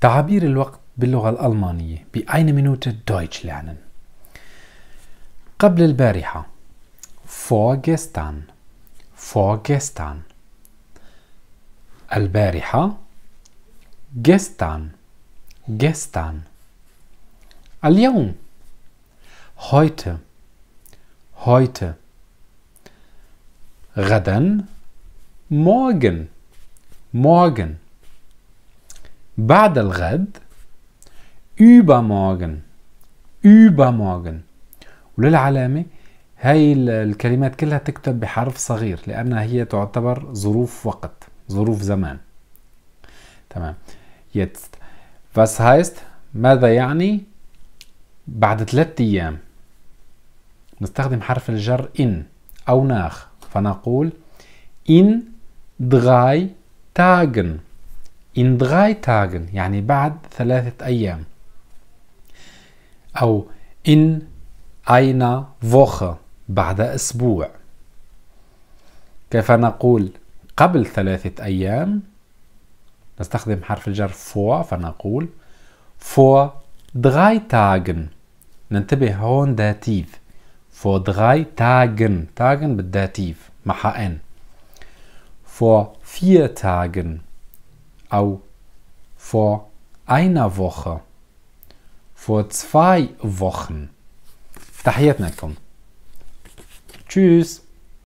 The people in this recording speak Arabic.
تعابير الوقت باللغة الألمانية بأين مينوتة دويتش لعنن قبل البارحة فورغستان فورغستان البارحة جستان جستان اليوم هويت هويت غدا morgen morgen بعد الغد übermorgen übermorgen وللعلامة هاي الكلمات كلها تكتب بحرف صغير لأنها هي تعتبر ظروف وقت ظروف زمان تمام jetzt was heißt ماذا يعني بعد ثلاثة أيام نستخدم حرف الجر in أو nach فنقول in drei Tagen in drei Tagen يعني بعد ثلاثة أيام أو in einer Woche بعد أسبوع كيف نقول قبل ثلاثة أيام نستخدم حرف الجر vor فنقول vor drei Tagen ننتبه هون داتيف vor drei Tagen Tagen بالداتيف مع ان vor vier Tagen auch vor einer Woche, vor zwei Wochen. Daher nicht kommen. Tschüss.